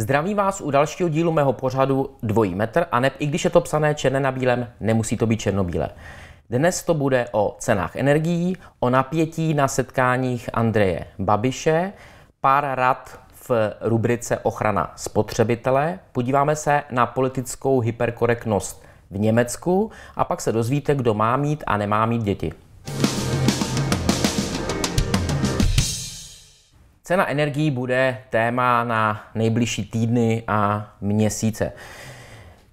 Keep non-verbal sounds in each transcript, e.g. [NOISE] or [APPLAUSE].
Zdraví vás u dalšího dílu mého pořadu Dvojí metr a neb i když je to psané černé na bílém, nemusí to být černobílé. Dnes to bude o cenách energií, o napětí na setkáních Andreje Babiše, pár rad v rubrice Ochrana spotřebitele. Podíváme se na politickou hyperkorektnost v Německu a pak se dozvíte, kdo má mít a nemá mít děti. Cena energií bude téma na nejbližší týdny a měsíce.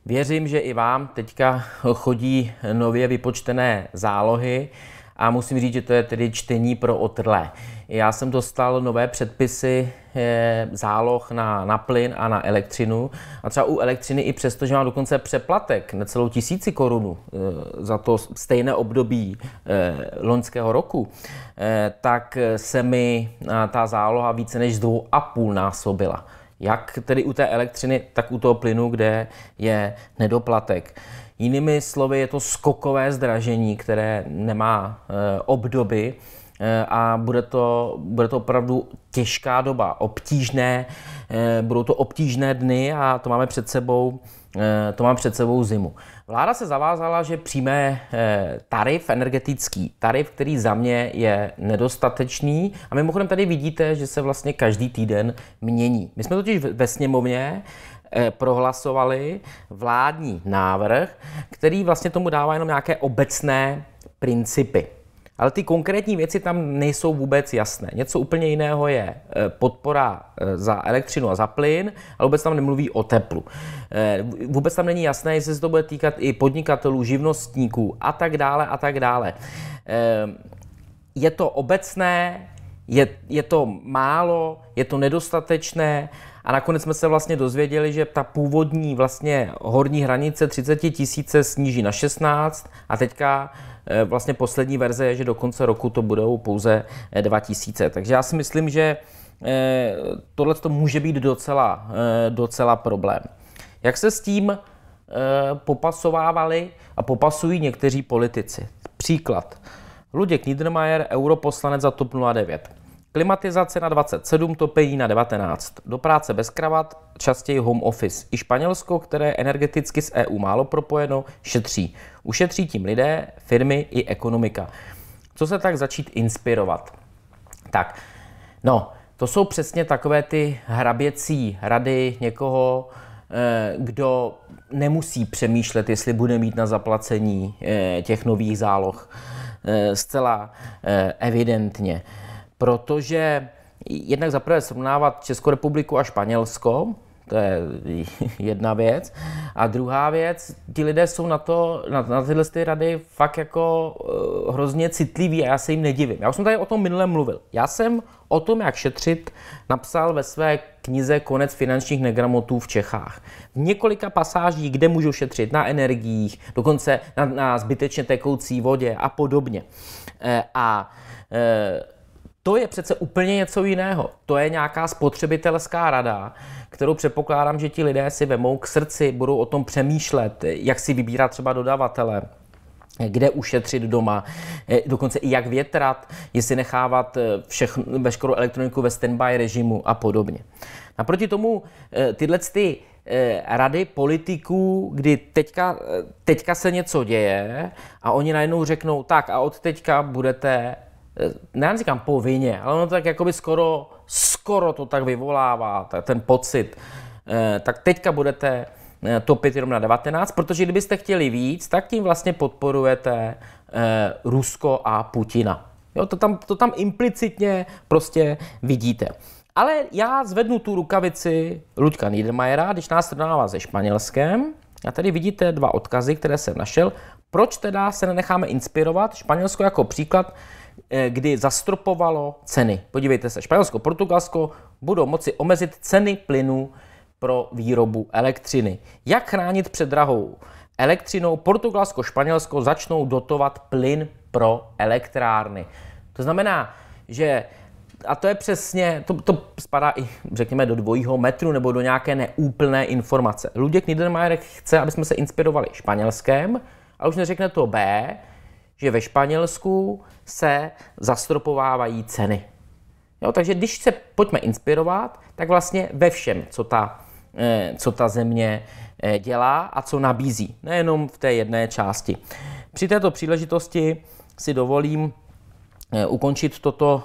Věřím, že i vám teďka chodí nově vypočtené zálohy a musím říct, že to je tedy čtení pro otrlé. Já jsem dostal nové předpisy eh, záloh na, na plyn a na elektřinu a třeba u elektřiny i přesto, že mám dokonce přeplatek na celou tisíci korunu eh, za to stejné období eh, loňského roku, tak se mi ta záloha více než dvou a půl násobila. Jak tedy u té elektřiny, tak u toho plynu, kde je nedoplatek. Jinými slovy, je to skokové zdražení, které nemá eh, obdoby eh, a bude to, bude to opravdu těžká doba, obtížné, eh, budou to obtížné dny a to máme před sebou, to máme před sebou zimu. Vláda se zavázala, že přijme tarif energetický, tarif, který za mě je nedostatečný a mimochodem tady vidíte, že se vlastně každý týden mění. My jsme totiž ve sněmovně Eh, prohlasovali vládní návrh, který vlastně tomu dává jenom nějaké obecné principy. Ale ty konkrétní věci tam nejsou vůbec jasné. Něco úplně jiného je eh, podpora eh, za elektřinu a za plyn, ale vůbec tam nemluví o teplu. Vůbec tam není jasné, jestli se to bude týkat i podnikatelů, živnostníků a tak dále a tak dále. Je to obecné, je, je to málo, je to nedostatečné a nakonec jsme se vlastně dozvěděli, že ta původní vlastně horní hranice 30 tisíc se sníží na 16 a teďka eh, vlastně poslední verze je, že do konce roku to budou pouze 2 eh, tisíce. Takže já si myslím, že eh, tohle to může být docela, docela problém. Jak se s tím popasovávali a popasují někteří politici? Příklad. Luděk Niedermayer, europoslanec za TOP 09. Klimatizace na 27, topení na 19. Do práce bez kravat, častěji home office. I Španělsko, které energeticky s EU málo propojeno, šetří. Ušetří tím lidé, firmy i ekonomika. Co se tak začít inspirovat? Tak, no, to jsou přesně takové ty hraběcí rady někoho, eh, kdo nemusí přemýšlet, jestli bude mít na zaplacení eh, těch nových záloh. Eh, zcela evidentně protože jednak zaprvé srovnávat Českou republiku a Španělsko, to je [LAUGHS] jedna věc. A druhá věc, ti lidé jsou na, to, na, na tyhle ty rady fakt jako uh, hrozně citliví a já se jim nedivím. Já už jsem tady o tom minule mluvil. Já jsem o tom, jak šetřit, napsal ve své knize Konec finančních negramotů v Čechách. V několika pasážích, kde můžu šetřit na energiích, dokonce na, na zbytečně tekoucí vodě a podobně. E, a e, to je přece úplně něco jiného. To je nějaká spotřebitelská rada, kterou předpokládám, že ti lidé si vemou k srdci, budou o tom přemýšlet, jak si vybírat třeba dodavatele, kde ušetřit doma, eh, dokonce i jak větrat, jestli nechávat eh, všechno, veškerou elektroniku ve standby režimu a podobně. Naproti tomu eh, tyhle ty rady politiků, kdy teďka, teďka se něco děje a oni najednou řeknou, tak a od teďka budete Eh, já říkám povinně, ale ono tak jakoby skoro, skoro to tak vyvolává, ten pocit. Eh, tak teďka budete eh, topit jenom na 19, protože kdybyste chtěli víc, tak tím vlastně podporujete Rusko a Putina. Jo, to, tam, to tam implicitně prostě vidíte. Ale já zvednu tu rukavici Luďka Niedermayera, když nás srovnává se Španělskem. A tady vidíte dva odkazy, které jsem našel. Proč teda se nenecháme inspirovat? Španělsko jako příklad, eh, kdy zastropovalo ceny. Podívejte se, Španělsko, Portugalsko budou moci omezit ceny plynu pro výrobu elektřiny. Jak chránit před drahou elektřinou? Portugalsko, Španělsko začnou dotovat plyn pro elektrárny. To znamená, že a to je přesně, to, to spadá i, řekněme, do dvojího metru nebo do nějaké neúplné informace. Luděk Niedermayer chce, aby jsme se inspirovali španělském, a už neřekne to B, že ve Španělsku se zastropovávají ceny. Jo, takže když se pojďme inspirovat, tak vlastně ve všem, co ta, eh, co ta země eh, dělá a co nabízí, nejenom v té jedné části. Při této příležitosti si dovolím eh, ukončit toto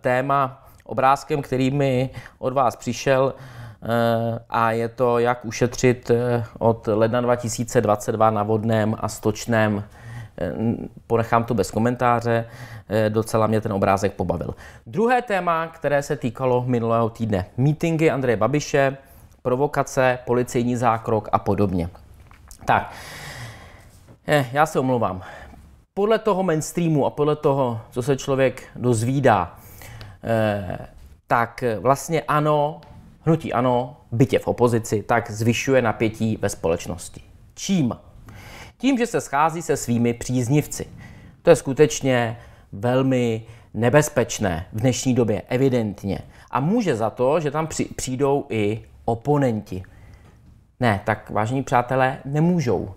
téma obrázkem, který mi od vás přišel Eh, a je to, jak ušetřit eh, od ledna 2022 na vodném a stočném. Eh, ponechám to bez komentáře, docela mě ten obrázek pobavil. Druhé téma, které se týkalo minulého týdne. Mítingy Andreje Babiše, provokace, policejní zákrok a podobně. Tak, já se omlouvám. Podle toho mainstreamu a podle toho, co se člověk dozvídá, tak vlastně ano, hnutí ANO, bytě v opozici, tak zvyšuje napětí ve společnosti. Čím? Tím, že se schází se svými příznivci. To je skutečně velmi nebezpečné v dnešní době, evidentně. A může za to, že tam přijdou i oponenti. Ne, tak vážení přátelé, nemůžou.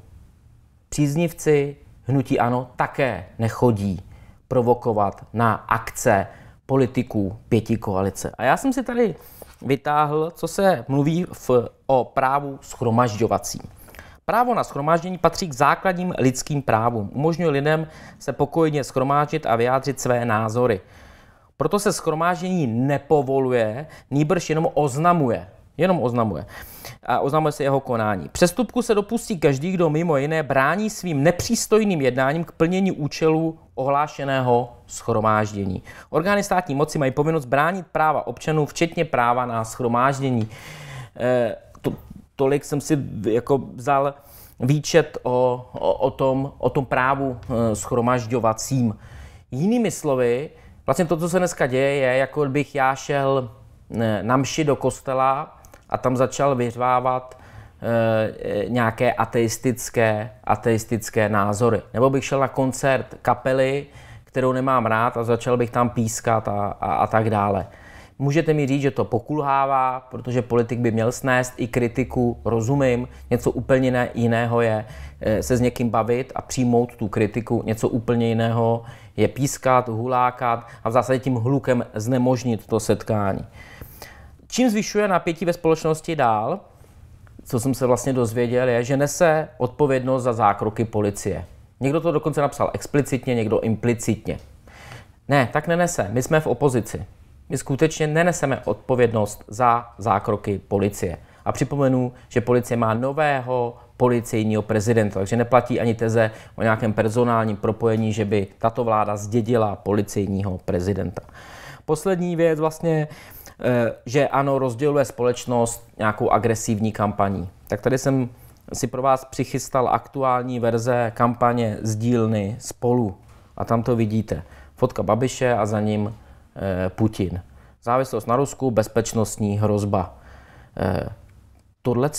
Příznivci hnutí ANO také nechodí provokovat na akce politiků pěti koalice. A já jsem si tady vytáhl, co se mluví v, o právu schromažďovacím. Právo na schromáždění patří k základním lidským právům. Umožňuje lidem se pokojně schromáždit a vyjádřit své názory. Proto se schromáždění nepovoluje, nýbrž jenom oznamuje. Jenom oznamuje. A oznamuje se jeho konání. Přestupku se dopustí každý, kdo mimo jiné brání svým nepřístojným jednáním k plnění účelu ohlášeného schromáždění. Orgány státní moci mají povinnost bránit práva občanů, včetně práva na schromáždění. E, eh, to, tolik jsem si jako vzal výčet o, o, o, tom, o tom právu e, eh, schromažďovacím. Jinými slovy, vlastně to, co se dneska děje, je, jako bych já šel eh, na mši do kostela a tam začal vyřvávat e, eh, nějaké ateistické, ateistické názory. Nebo bych šel na koncert kapely, kterou nemám rád a začal bych tam pískat a, a, a tak dále. Můžete mi říct, že to pokulhává, protože politik by měl snést i kritiku, rozumím, něco úplně jiného je eh, se s někým bavit a přijmout tu kritiku, něco úplně jiného je pískat, hulákat a v zásadě tím hlukem znemožnit to setkání čím zvyšuje napětí ve společnosti dál, co jsem se vlastně dozvěděl, je, že nese odpovědnost za zákroky policie. Někdo to dokonce napsal explicitně, někdo implicitně. Ne, tak nenese. My jsme v opozici. My skutečně neneseme odpovědnost za zákroky policie. A připomenu, že policie má nového policejního prezidenta, takže neplatí ani teze o nějakém personálním propojení, že by tato vláda zdědila policejního prezidenta. Poslední věc vlastně Eh, že ano, rozděluje společnost nějakou agresivní kampaní. Tak tady jsem si pro vás přichystal aktuální verze kampaně z dílny spolu. A tam to vidíte. Fotka Babiše a za ním eh, Putin. Závislost na Rusku, bezpečnostní hrozba. Eh, Tohle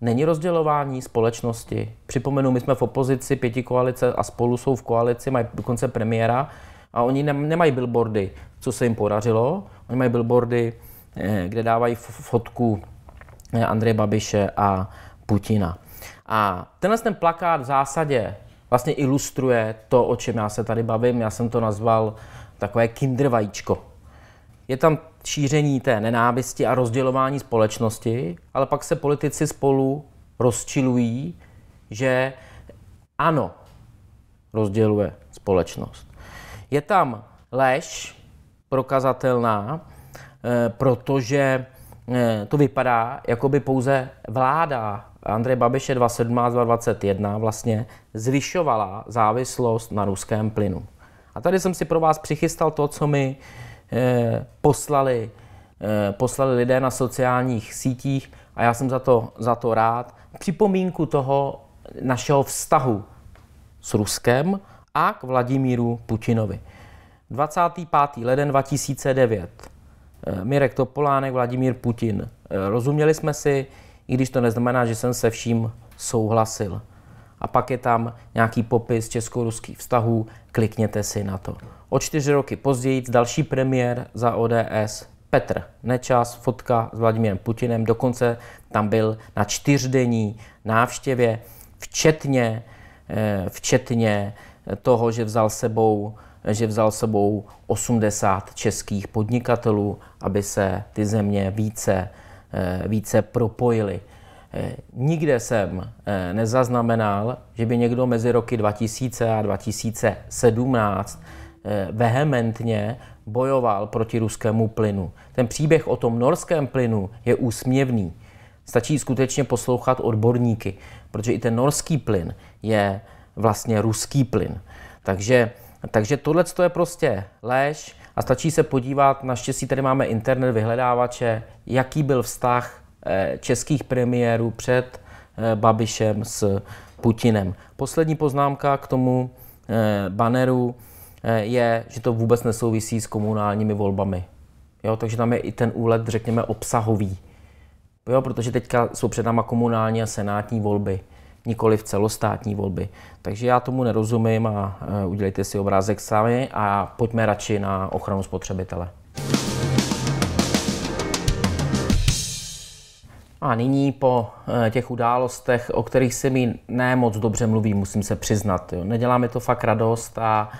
není rozdělování společnosti. Připomenu, my jsme v opozici, pěti koalice a spolu jsou v koalici, mají dokonce premiéra a oni nemají billboardy co se jim podařilo. Oni mají billboardy, eh, kde dávají fotku eh, Andreje Babiše a Putina. A tenhle ten plakát v zásadě vlastně ilustruje to, o čem já se tady bavím. Já jsem to nazval takové kinder vajíčko. Je tam šíření té nenávisti a rozdělování společnosti, ale pak se politici spolu rozčilují, že ano, rozděluje společnost. Je tam lež, prokazatelná, eh, protože eh, to vypadá, jako by pouze vláda Andrej Babiše 2017 2021 vlastně zvyšovala závislost na ruském plynu. A tady jsem si pro vás přichystal to, co mi eh, poslali, poslali lidé na sociálních sítích a já jsem za to, za to rád. Připomínku toho našeho vztahu s Ruskem a k Vladimíru Putinovi. 25. leden 2009. Eh, Mirek Topolánek, Vladimír Putin. Eh, rozuměli jsme si, i když to neznamená, že jsem se vším souhlasil. A pak je tam nějaký popis česko-ruských vztahů, klikněte si na to. O čtyři roky později další premiér za ODS Petr Nečas, fotka s Vladimírem Putinem, dokonce tam byl na čtyřdenní návštěvě, včetně, eh, včetně toho, že vzal sebou že vzal sebou 80 českých podnikatelů, aby se ty země více, eh, více propojily. Eh, nikde jsem eh, nezaznamenal, že by někdo mezi roky 2000 a 2017 vehementně bojoval proti ruskému plynu. Ten příběh o tom norském plynu je úsměvný. Stačí skutečně poslouchat odborníky, protože i ten norský plyn je vlastně ruský plyn. Takže takže tohle je prostě lež a stačí se podívat, naštěstí tady máme internet vyhledávače, jaký byl vztah eh, českých premiérů před eh, Babišem s Putinem. Poslední poznámka k tomu eh, banneru je, že to vůbec nesouvisí s komunálními volbami. Jo, takže tam je i ten úlet, řekněme, obsahový. Jo, protože teďka jsou před náma komunální a senátní volby nikoli v celostátní volby. Takže já tomu nerozumím a e, udělejte si obrázek sami a pojďme radši na ochranu spotřebitele. A nyní po e, těch událostech, o kterých se mi ne moc dobře mluví, musím se přiznat. Jo. Nedělá mi to fakt radost a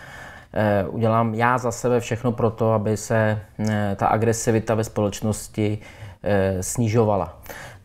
e, udělám já za sebe všechno pro to, aby se ta agresivita ve společnosti snižovala.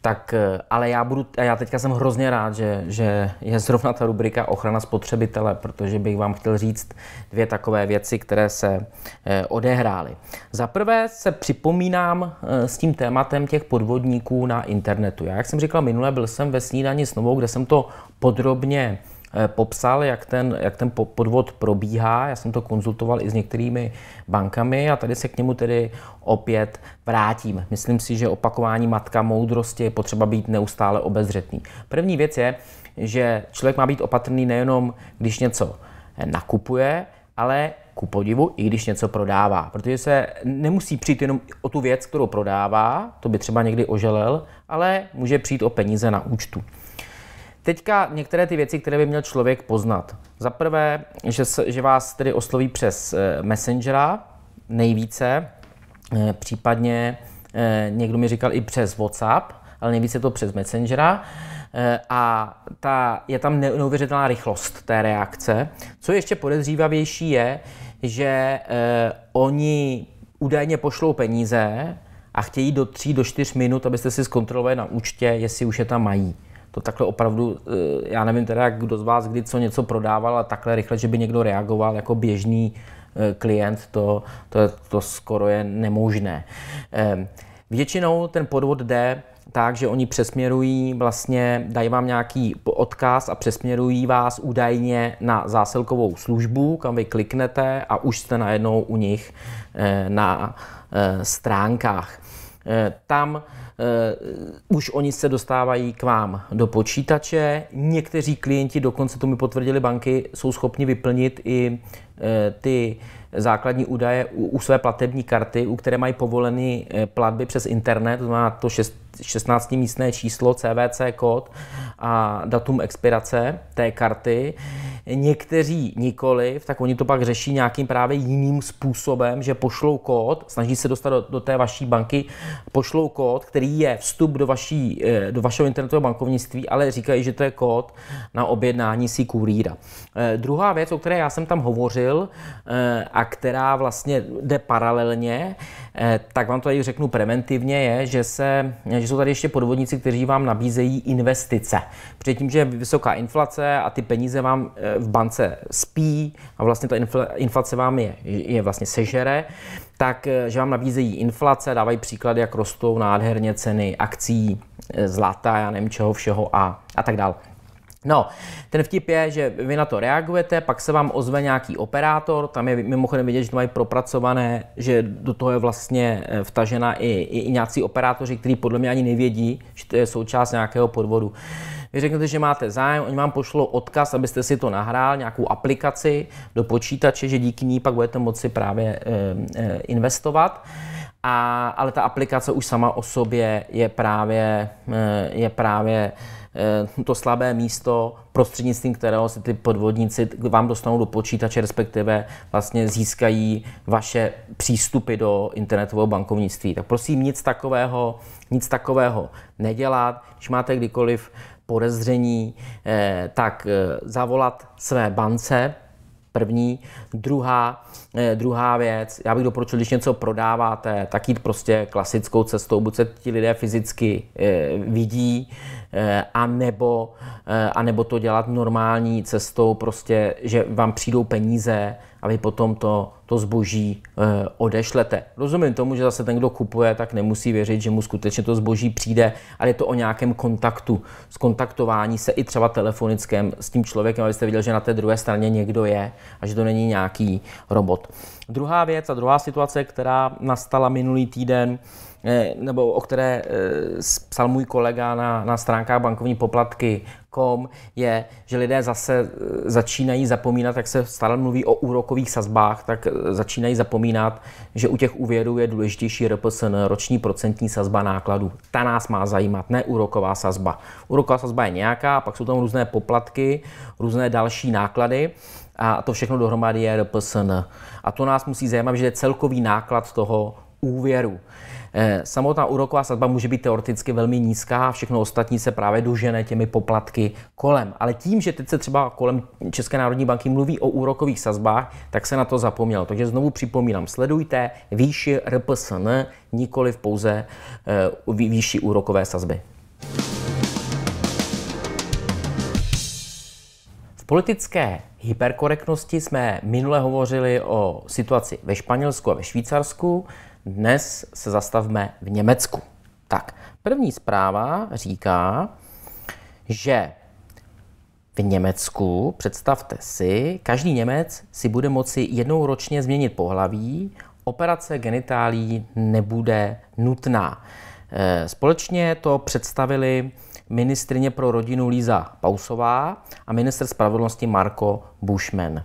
Tak, eh, ale já budu, a já teďka jsem hrozně rád, že, že je zrovna ta rubrika ochrana spotřebitele, protože bych vám chtěl říct dvě takové věci, které se eh, odehrály. Za prvé se připomínám eh, s tím tématem těch podvodníků na internetu. Já, jak jsem říkal minule, byl jsem ve snídani s novou, kde jsem to podrobně Eh, popsal, jak ten, jak ten podvod probíhá. Já jsem to konzultoval i s některými bankami a tady se k němu tedy opět vrátím. Myslím si, že opakování matka moudrosti je potřeba být neustále obezřetný. První věc je, že člověk má být opatrný nejenom, když něco eh, nakupuje, ale ku podivu, i když něco prodává. Protože se nemusí přijít jenom o tu věc, kterou prodává, to by třeba někdy oželel, ale může přijít o peníze na účtu. Teďka některé ty věci, které by měl člověk poznat. Za prvé, že, že vás tedy osloví přes eh, Messengera nejvíce, eh, případně eh, někdo mi říkal i přes WhatsApp, ale nejvíce to přes Messengera. A ta, je tam neuvěřitelná rychlost té reakce. Co je ještě podezřívavější je, že oni údajně pošlou peníze a chtějí do 3 do 4 minut, abyste si zkontrolovali na účtě, jestli už je tam mají to takhle opravdu, eh, já nevím teda, kdo z vás kdy co něco prodával, a takhle rychle, že by někdo reagoval jako běžný eh, klient, to, to, to skoro je nemožné. Ehm, většinou ten podvod jde tak, že oni přesměrují vlastně, dají vám nějaký odkaz a přesměrují vás údajně na zásilkovou službu, kam vy kliknete a už jste najednou u nich eh, na stránkách. Eh, tam eh, už oni se dostávají k vám do počítače. Někteří klienti, dokonce to mi potvrdili banky, jsou schopni vyplnit i eh, ty základní údaje u, u své platební karty, u které mají povoleny eh, platby přes internet, to znamená to 16-místné číslo, CVC kód a datum expirace té karty. Někteří nikoliv, tak oni to pak řeší nějakým právě jiným způsobem, že pošlou kód, snaží se dostat do, do té vaší banky, pošlou kód, který je vstup do, vaší, eh, do vašeho internetového bankovnictví, ale říkají, že to je kód na objednání si kurýra. Eh, druhá věc, o které já jsem tam hovořil eh, a a která vlastně jde paralelně, eh, tak vám to tady řeknu preventivně, je, že, se, že jsou tady ještě podvodníci, kteří vám nabízejí investice. Předtím, že je vysoká inflace a ty peníze vám eh, v bance spí a vlastně ta inflace vám je, je vlastně sežere, tak eh, že vám nabízejí inflace, dávají příklady, jak rostou nádherně ceny akcí, zlata, já nevím čeho všeho a, a tak dále. No, ten vtip je, že vy na to reagujete, pak se vám ozve nějaký operátor, tam je mimochodem vidět, že to mají propracované, že do toho je vlastně eh, vtažena i, i, i nějací operátoři, kteří podle mě ani nevědí, že to je součást nějakého podvodu. Vy řeknete, že máte zájem, oni vám pošlou odkaz, abyste si to nahrál, nějakou aplikaci do počítače, že díky ní pak budete moci právě e, investovat. A, ale ta aplikace už sama o sobě je právě, e, je právě Eh, to slabé místo, prostřednictvím kterého se ty podvodníci vám dostanou do počítače, respektive vlastně získají vaše přístupy do internetového bankovnictví. Tak prosím, nic takového, nic takového nedělat. Když máte kdykoliv podezření, eh, tak eh, zavolat své bance, první. Druhá, eh, druhá věc, já bych doporučil, když něco prodáváte, tak jít prostě klasickou cestou, buď se ti lidé fyzicky eh, vidí, Eh, a nebo, eh, a nebo to dělat normální cestou, prostě, že vám přijdou peníze a vy potom to, to zboží eh, odešlete. Rozumím tomu, že zase ten, kdo kupuje, tak nemusí věřit, že mu skutečně to zboží přijde, ale je to o nějakém kontaktu, skontaktování se i třeba telefonickém s tím člověkem, abyste viděl, že na té druhé straně někdo je a že to není nějaký robot. Druhá věc a druhá situace, která nastala minulý týden, nebo o které eh, psal můj kolega na, na stránkách bankovní poplatky, kom, je, že lidé zase eh, začínají zapomínat, jak se stále mluví o úrokových sazbách, tak eh, začínají zapomínat, že u těch úvěrů je důležitější RPSN, roční procentní sazba nákladů. Ta nás má zajímat, ne úroková sazba. Úroková sazba je nějaká, pak jsou tam různé poplatky, různé další náklady a to všechno dohromady je RPSN. A to nás musí zajímat, že je celkový náklad toho úvěru. Eh, samotná úroková sazba může být teoreticky velmi nízká a všechno ostatní se právě dožene těmi poplatky kolem. Ale tím, že teď se třeba kolem České národní banky mluví o úrokových sazbách, tak se na to zapomnělo. Takže znovu připomínám, sledujte výši RPSN, nikoli v pouze eh, výši úrokové sazby. V politické hyperkorektnosti jsme minule hovořili o situaci ve Španělsku a ve Švýcarsku. Dnes se zastavme v Německu. Tak, první zpráva říká, že v Německu, představte si, každý Němec si bude moci jednou ročně změnit pohlaví, operace genitálí nebude nutná. Eh, společně to představili ministrině pro rodinu Líza Pausová a minister spravedlnosti Marko Bušmen.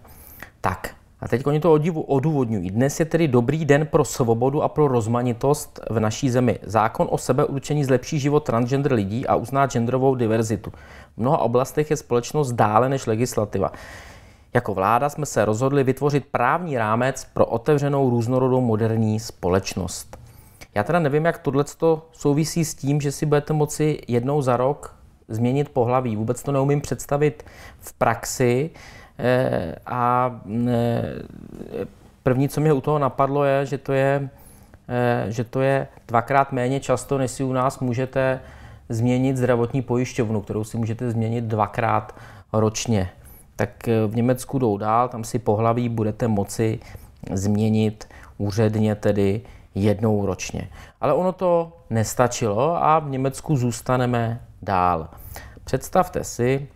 Tak, a teď oni to odivu, odůvodňují. Dnes je tedy dobrý den pro svobodu a pro rozmanitost v naší zemi. Zákon o sebeurčení zlepší život transgender lidí a uzná genderovou diverzitu. V mnoha oblastech je společnost dále než legislativa. Jako vláda jsme se rozhodli vytvořit právní rámec pro otevřenou různorodou moderní společnost. Já teda nevím, jak tohle souvisí s tím, že si budete moci jednou za rok změnit pohlaví. Vůbec to neumím představit v praxi. Eh, a eh, první, co mě u toho napadlo, je, že to je, eh, že to je dvakrát méně často, než si u nás můžete změnit zdravotní pojišťovnu, kterou si můžete změnit dvakrát ročně. Tak v Německu jdou dál, tam si pohlaví budete moci změnit úředně tedy jednou ročně. Ale ono to nestačilo a v Německu zůstaneme dál. Představte si,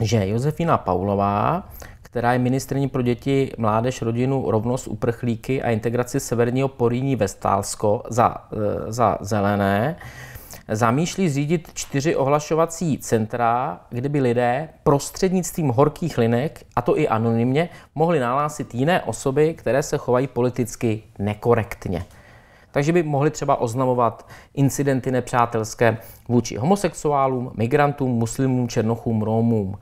že Josefina Paulová, která je ministrní pro děti, mládež, rodinu, rovnost, uprchlíky a integraci severního Poríní ve Stálsko za, eh, za zelené, zamýšlí zřídit čtyři ohlašovací centra, kde by lidé prostřednictvím horkých linek, a to i anonymně, mohli nalásit jiné osoby, které se chovají politicky nekorektně. Takže by mohli třeba oznamovat incidenty nepřátelské vůči homosexuálům, migrantům, muslimům, černochům, rómům.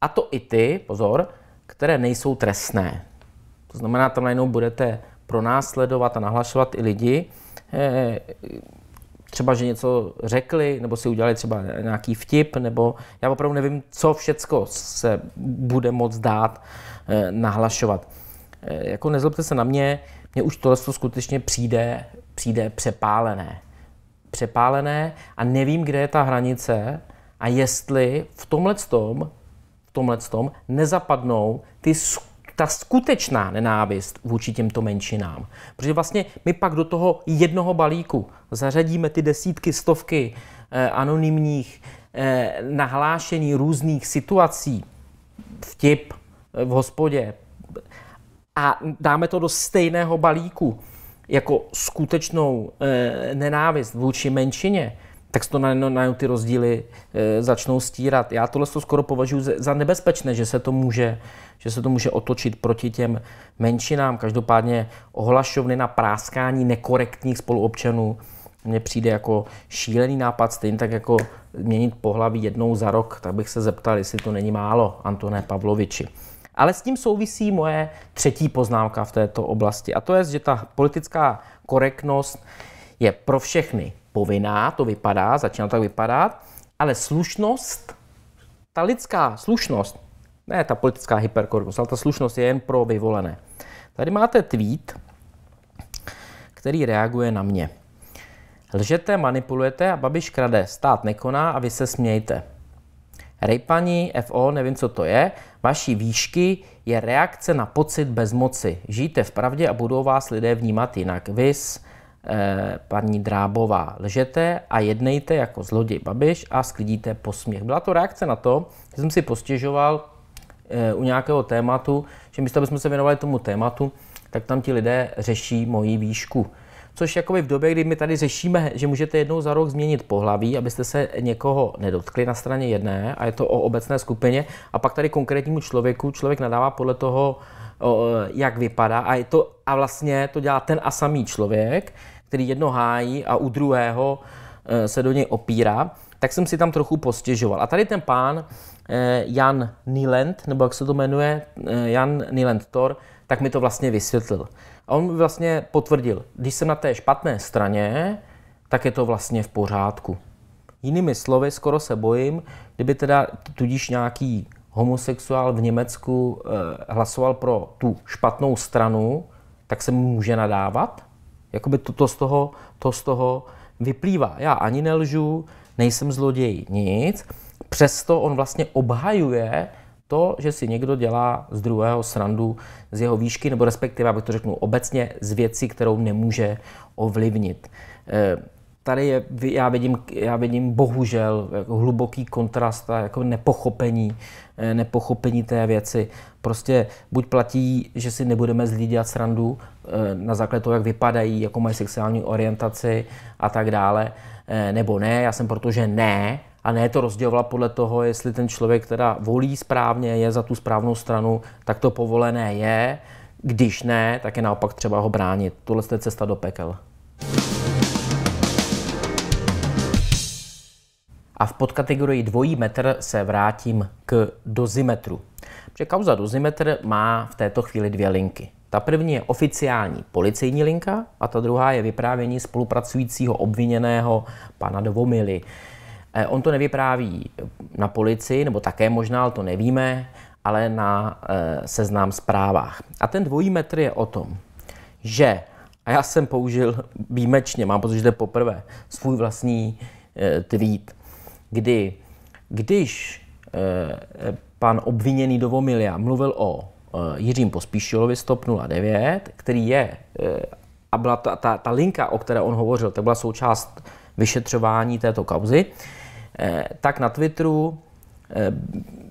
A to i ty, pozor, které nejsou trestné. To znamená, tam najednou budete pronásledovat a nahlašovat i lidi, eh, třeba, že něco řekli, nebo si udělali třeba nějaký vtip, nebo já opravdu nevím, co všecko se bude moc dát eh, nahlašovat. Eh, jako nezlobte se na mě, mně už tohle skutečně přijde přijde přepálené. Přepálené a nevím, kde je ta hranice a jestli v tomhle tom, v tomhle tom nezapadnou ty ta skutečná nenávist vůči těmto menšinám. Protože vlastně my pak do toho jednoho balíku zařadíme ty desítky, stovky eh, anonymních eh, nahlášení různých situací, vtip eh, v hospodě a dáme to do stejného balíku jako skutečnou e, nenávist vůči menšině, tak se to najednou na ty rozdíly e, začnou stírat. Já tohle to skoro považuji za nebezpečné, že se to může, že se to může otočit proti těm menšinám. Každopádně ohlašovny na práskání nekorektních spoluobčanů mně přijde jako šílený nápad, stejně tak jako měnit pohlaví jednou za rok, tak bych se zeptal, jestli to není málo, Antoné Pavloviči. Ale s tím souvisí moje třetí poznámka v této oblasti, a to je, že ta politická korektnost je pro všechny povinná, to vypadá, začíná tak vypadat, ale slušnost, ta lidská slušnost, ne ta politická hyperkorektnost, ale ta slušnost je jen pro vyvolené. Tady máte tweet, který reaguje na mě. Lžete, manipulujete a Babiš krade. Stát nekoná a vy se smějte. Rejpaní, FO, nevím, co to je, vaší výšky je reakce na pocit bezmoci. Žijte v pravdě a budou vás lidé vnímat jinak. Vys, eh, paní Drábová, lžete a jednejte jako zloděj Babiš a sklidíte posměch. Byla to reakce na to, že jsem si postěžoval eh, u nějakého tématu, že místo, abychom se věnovali tomu tématu, tak tam ti lidé řeší moji výšku což jakoby v době, kdy my tady řešíme, že můžete jednou za rok změnit pohlaví, abyste se někoho nedotkli na straně jedné a je to o obecné skupině a pak tady konkrétnímu člověku člověk nadává podle toho, jak vypadá a, je to, a vlastně to dělá ten a samý člověk, který jedno hájí a u druhého e, se do něj opírá, tak jsem si tam trochu postěžoval. A tady ten pán e, Jan Niland, nebo jak se to jmenuje, e, Jan Niland Thor, tak mi to vlastně vysvětlil. A on vlastně potvrdil, když jsem na té špatné straně, tak je to vlastně v pořádku. Jinými slovy, skoro se bojím, kdyby teda tudíž nějaký homosexuál v Německu eh, hlasoval pro tu špatnou stranu, tak se mu může nadávat? Jakoby to, to, z toho, to z toho vyplývá. Já ani nelžu, nejsem zloděj, nic. Přesto on vlastně obhajuje to, že si někdo dělá z druhého srandu z jeho výšky, nebo respektive, abych to řeknu obecně, z věci, kterou nemůže ovlivnit. Eh, tady je, já vidím, já vidím bohužel jako hluboký kontrast a jako nepochopení, eh, nepochopení té věci. Prostě buď platí, že si nebudeme z dělat srandu eh, na základě toho, jak vypadají, jako mají sexuální orientaci a tak dále, nebo ne, já jsem protože ne, a ne to rozdělovat podle toho, jestli ten člověk teda volí správně, je za tu správnou stranu, tak to povolené je, když ne, tak je naopak třeba ho bránit. Tohle je cesta do pekel. A v podkategorii dvojí metr se vrátím k dozimetru. Protože kauza dozimetr má v této chvíli dvě linky. Ta první je oficiální policejní linka a ta druhá je vyprávění spolupracujícího obviněného pana Dvomily. Eh, on to nevypráví na policii, nebo také možná, ale to nevíme, ale na eh, seznám zprávách. A ten dvojí metr je o tom, že, a já jsem použil výjimečně, mám to je poprvé, svůj vlastní eh, tweet, kdy když pan obviněný Dovomilia mluvil o Jiřím Pospíšilovi z TOP 09, který je, a byla ta, ta, ta linka, o které on hovořil, to byla součást vyšetřování této kauzy, Eh, tak na Twitteru eh,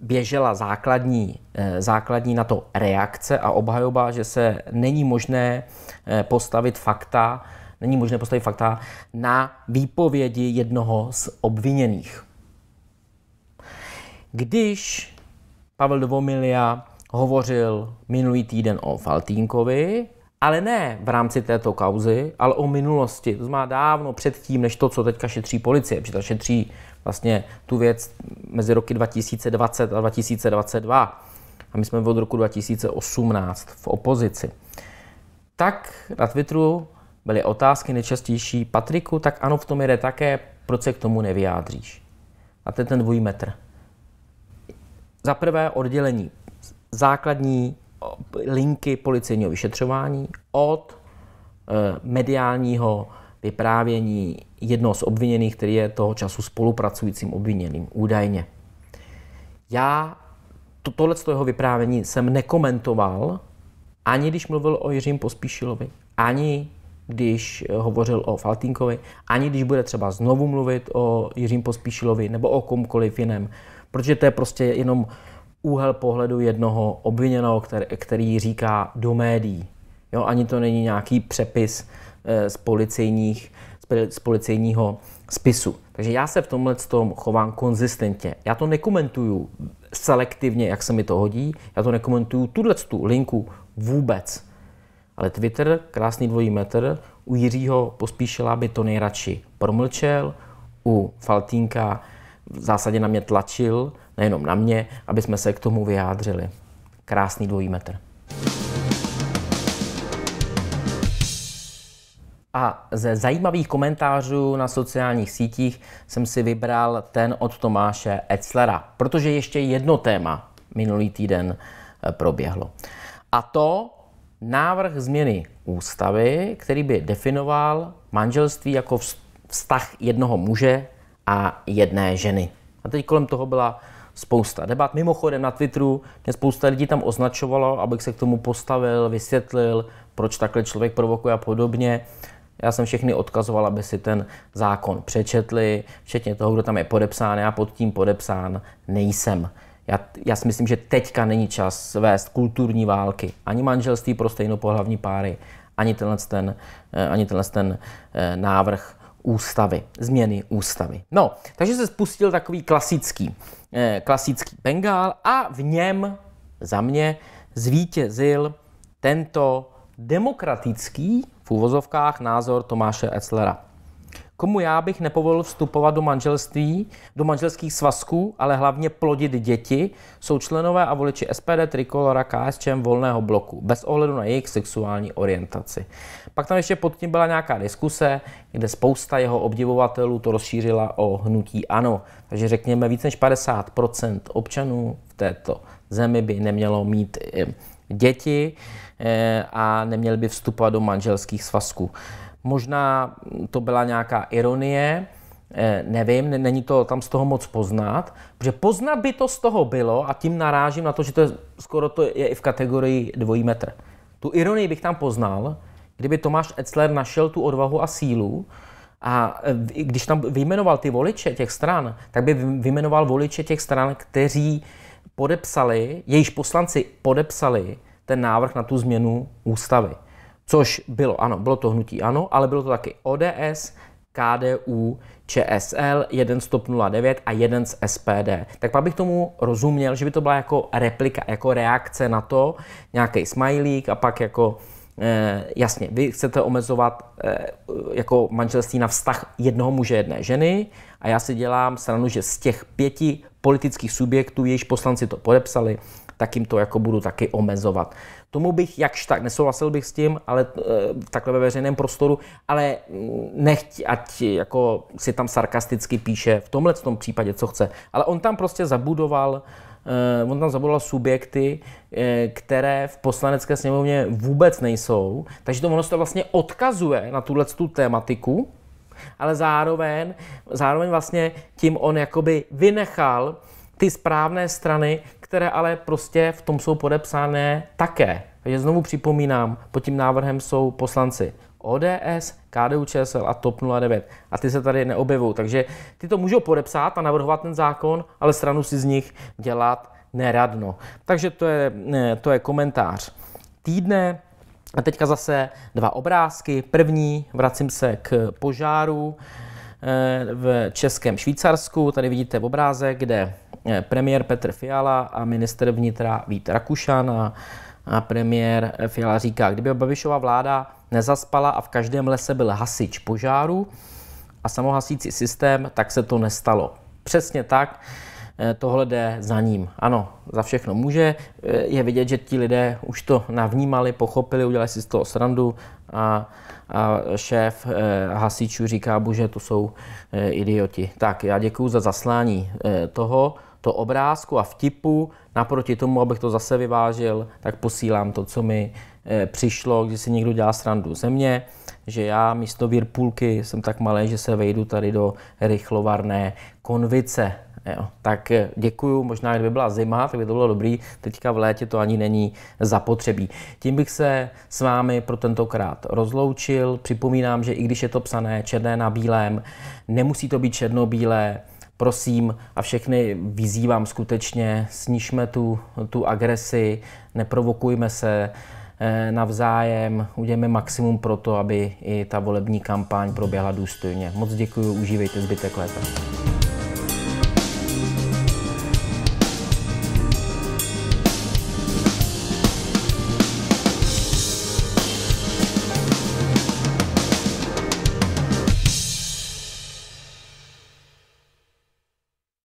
běžela základní, eh, základní na to reakce a obhajoba, že se není možné postavit fakta, není možné postavit fakta na výpovědi jednoho z obviněných. Když Pavel Dvomilia hovořil minulý týden o Faltínkovi, ale ne v rámci této kauzy, ale o minulosti. To znamená dávno předtím, než to, co teďka šetří policie, protože šetří vlastně tu věc mezi roky 2020 a 2022, a my jsme od roku 2018 v opozici, tak na Twitteru byly otázky nejčastější Patriku, tak ano, v tom jde také, proč se k tomu nevyjádříš. A to je ten dvojí metr. Za prvé oddělení základní linky policejního vyšetřování od eh, mediálního vyprávění jednoho z obviněných, který je toho času spolupracujícím obviněným, údajně. Já to, tohle jeho vyprávění jsem nekomentoval, ani když mluvil o Jiřím Pospíšilovi, ani když hovořil o Faltínkovi, ani když bude třeba znovu mluvit o Jiřím Pospíšilovi nebo o komkoliv jiném, protože to je prostě jenom úhel pohledu jednoho obviněného, který, který říká do médií. Jo, ani to není nějaký přepis Eh, z, policejních, z policejního spisu. Takže já se v tomhle tom chovám konzistentně. Já to nekomentuju selektivně, jak se mi to hodí, já to nekomentuju tuhle tu linku vůbec. Ale Twitter, krásný dvojí metr, u Jiřího pospíšila by to nejradši promlčel, u Faltínka v zásadě na mě tlačil, nejenom na mě, aby jsme se k tomu vyjádřili. Krásný dvojí metr. A ze zajímavých komentářů na sociálních sítích jsem si vybral ten od Tomáše Etzlera, protože ještě jedno téma minulý týden eh, proběhlo. A to návrh změny ústavy, který by definoval manželství jako vztah jednoho muže a jedné ženy. A teď kolem toho byla spousta debat. Mimochodem na Twitteru mě spousta lidí tam označovalo, abych se k tomu postavil, vysvětlil, proč takhle člověk provokuje a podobně. Já jsem všechny odkazoval, aby si ten zákon přečetli, včetně toho, kdo tam je podepsán. Já pod tím podepsán nejsem. Já, já si myslím, že teďka není čas vést kulturní války. Ani manželství pro stejnopohlavní páry, ani tenhle ten, eh, ani tenhle ten eh, návrh ústavy, změny ústavy. No, takže se spustil takový klasický, eh, klasický Bengál a v něm za mě zvítězil tento demokratický, v úvozovkách, názor Tomáše Etzlera. Komu já bych nepovolil vstupovat do manželství, do manželských svazků, ale hlavně plodit děti, jsou členové a voliči SPD, Trikolora, KSČM, Volného bloku, bez ohledu na jejich sexuální orientaci. Pak tam ještě pod tím byla nějaká diskuse, kde spousta jeho obdivovatelů to rozšířila o hnutí ANO. Takže řekněme, víc než 50% občanů v této zemi by nemělo mít eh, děti eh, a neměli by vstupovat do manželských svazků. Možná to byla nějaká ironie, eh, nevím, není to tam z toho moc poznat, protože poznat by to z toho bylo a tím narážím na to, že to je, skoro to je i v kategorii dvojí metr. Tu ironii bych tam poznal, kdyby Tomáš Ecler našel tu odvahu a sílu, a eh, když tam vyjmenoval ty voliče těch stran, tak by vyjmenoval voliče těch stran, kteří podepsali, jejíž poslanci podepsali ten návrh na tu změnu ústavy. Což bylo, ano, bylo to hnutí ano, ale bylo to taky ODS, KDU, ČSL, jeden z TOP 09 a jeden z SPD. Tak pak bych tomu rozuměl, že by to byla jako replika, jako reakce na to, nějaký smajlík a pak jako Eh, jasně, vy chcete omezovat eh, jako manželství na vztah jednoho muže jedné ženy a já si dělám stranu, že z těch pěti politických subjektů, jejichž poslanci to podepsali, tak jim to jako budu taky omezovat. Tomu bych jakž tak, nesouhlasil bych s tím, ale eh, takhle ve veřejném prostoru, ale mm, nechť, ať jako si tam sarkasticky píše v tomhle tom případě, co chce. Ale on tam prostě zabudoval Eh, on tam zavolal subjekty, eh, které v poslanecké sněmovně vůbec nejsou, takže to ono to vlastně odkazuje na tuhle tu tématiku, ale zároveň, zároveň vlastně tím on jakoby vynechal ty správné strany, které ale prostě v tom jsou podepsané také. Takže znovu připomínám, pod tím návrhem jsou poslanci ODS, KDU ČSL a TOP 09. A ty se tady neobjevují. Takže ty to můžou podepsat a navrhovat ten zákon, ale stranu si z nich dělat neradno. Takže to je, eh, to je komentář týdne. A teďka zase dva obrázky. První, vracím se k požáru eh, v Českém Švýcarsku. Tady vidíte obrázek, kde eh, premiér Petr Fiala a minister vnitra Vít Rakušan a, a premiér Fiala říká, kdyby Babišova vláda nezaspala a v každém lese byl hasič požáru a samohasící systém, tak se to nestalo. Přesně tak, eh, tohle jde za ním. Ano, za všechno může. Eh, je vidět, že ti lidé už to navnímali, pochopili, udělali si z toho srandu a, a šéf eh, hasičů říká, bože, to jsou idioti. Tak, já děkuji za zaslání toho to obrázku a vtipu. Naproti tomu, abych to zase vyvážil, tak posílám to, co mi eh, přišlo, když si někdo dělá srandu ze mě, že já místo virpulky jsem tak malý, že se vejdu tady do rychlovarné konvice. Jo, tak eh, děkuju, možná kdyby byla zima, tak by to bylo dobrý, teďka v létě to ani není zapotřebí. Tím bych se s vámi pro tentokrát rozloučil. Připomínám, že i když je to psané černé na bílém, nemusí to být černobílé, prosím a všechny vyzývám skutečně, snižme tu, tu agresi, neprovokujme se eh, navzájem, udělejme maximum pro to, aby i ta volební kampaň proběhla důstojně. Moc děkuji, užívejte zbytek léta.